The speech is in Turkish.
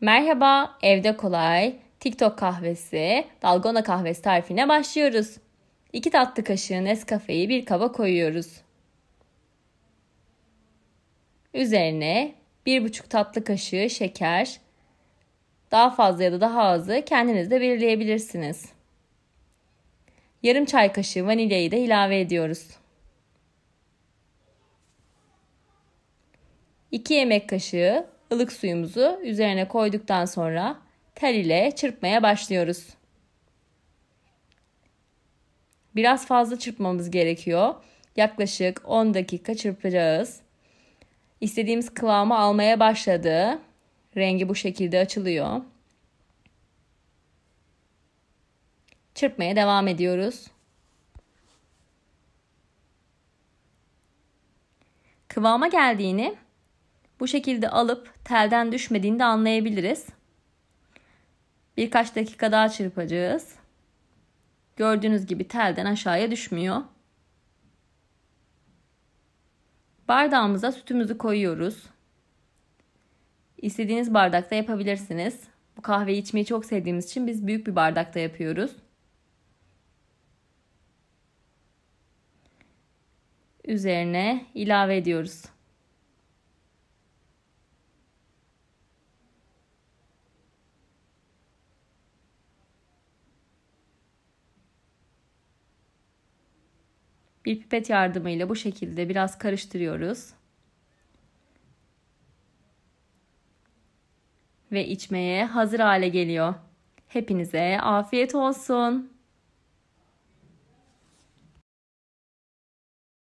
Merhaba, evde kolay, TikTok kahvesi, dalgona kahvesi tarifine başlıyoruz. 2 tatlı kaşığı Nescafe'yi bir kaba koyuyoruz. Üzerine 1,5 tatlı kaşığı şeker, daha fazla ya da daha azı kendiniz de belirleyebilirsiniz. Yarım çay kaşığı vanilyayı da ilave ediyoruz. 2 yemek kaşığı ılık suyumuzu üzerine koyduktan sonra tel ile çırpmaya başlıyoruz. Biraz fazla çırpmamız gerekiyor. Yaklaşık 10 dakika çırpacağız. İstediğimiz kıvamı almaya başladı. Rengi bu şekilde açılıyor. Çırpmaya devam ediyoruz. Kıvama geldiğini bu şekilde alıp telden düşmediğini de anlayabiliriz. Birkaç dakika daha çırpacağız. Gördüğünüz gibi telden aşağıya düşmüyor. Bardağımıza sütümüzü koyuyoruz. İstediğiniz bardakta yapabilirsiniz. Bu kahveyi içmeyi çok sevdiğimiz için biz büyük bir bardakta yapıyoruz. Üzerine ilave ediyoruz. Bir pipet yardımıyla bu şekilde biraz karıştırıyoruz. Ve içmeye hazır hale geliyor. Hepinize afiyet olsun.